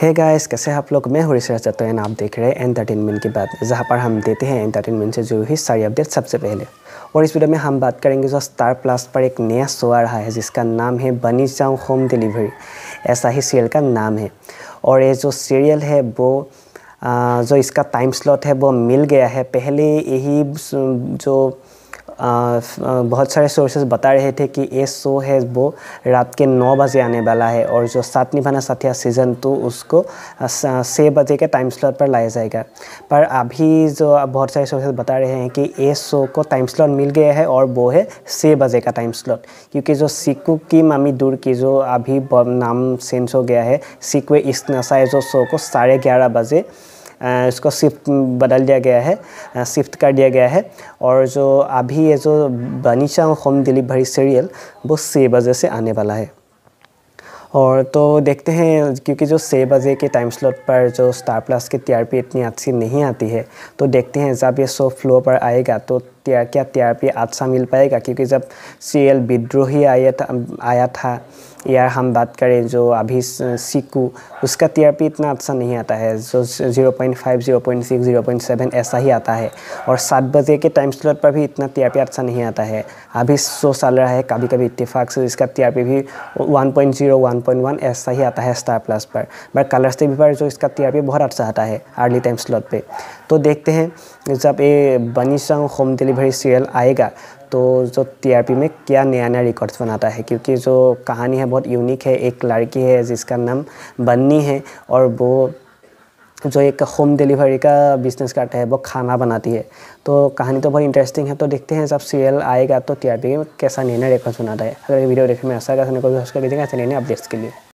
है गाइस कैसे आप लोग मैं हूँ रिसर्च तो एंड आप देख रहे हैं एंटरटेनमेंट की बात जहाँ पर हम देते हैं एंटरटेनमेंट से जुड़ी हुई सारी अपडेट सबसे पहले और इस वीडियो में हम बात करेंगे जो स्टार प्लस पर एक नया शो आ रहा है जिसका नाम है बनी जाऊँ होम डिलीवरी ऐसा ही सीरियल का नाम है और ये जो सीरियल है वो जो इसका टाइम स्लॉट है वो मिल गया है पहले यही जो बहुत सारे सोर्सेज बता रहे थे कि ये शो है वो रात के नौ बजे आने वाला है और जो सात निभाना साथिया सीज़न टू उसको छः बजे के टाइम स्लॉट पर लाया जाएगा पर अभी जो बहुत सारे सोर्सेज बता रहे हैं कि ये शो को टाइम स्लॉट मिल गया है और वो है छः बजे का टाइम स्लॉट क्योंकि जो सिक्कू की मामी दूर की जो अभी नाम चेंज हो गया है सिक्वे इस नशा जो शो को साढ़े ग्यारह बजे इसको शिफ्ट बदल दिया गया है शिफ्ट कर दिया गया है और जो अभी ये जो बनीचा होम डिलीवरी सीरियल वो छः बजे से आने वाला है और तो देखते हैं क्योंकि जो छः बजे के टाइम स्लॉट पर जो स्टार प्लस की टीआरपी इतनी अच्छी नहीं आती है तो देखते हैं जब ये शो फ्लो पर आएगा तो त्या क्या पी आदसा अच्छा मिल पाएगा क्योंकि जब सीरियल विद्रोही आया था आया था यार हम बात करें जो अभी सीकू उसका टीआरपी इतना अच्छा नहीं आता है जो zero point five zero point six zero point seven ऐसा ही आता है और सात बजे के टाइम स्लॉट पर भी इतना टीआरपी अच्छा नहीं आता है अभी शो चल रहा है कभी कभी इतफाक से इसका टीआरपी भी one point zero one point one ऐसा ही आता है स्टार प्लस पर बट कलर्स टी पर जो इसका टी बहुत अच्छा आता है अर्ली टाइम स्लॉट पर तो देखते हैं जब ये बनी संग होम डिलीवरी भरी सीरियल आएगा तो जो टीआरपी में क्या नया नया रिकॉर्ड्स बनाता है क्योंकि जो कहानी है बहुत यूनिक है एक लड़की है जिसका नाम बन्नी है और वो जो एक होम डिलीवरी का बिजनेस करता है वो खाना बनाती है तो कहानी तो बहुत इंटरेस्टिंग है तो देखते हैं जब सीरियल आएगा तो टीआरपी में कैसा नया नया रिकॉर्ड्स बनाता है अगर वीडियो देखने में ऐसा लगा तो को अपडेट्स के लिए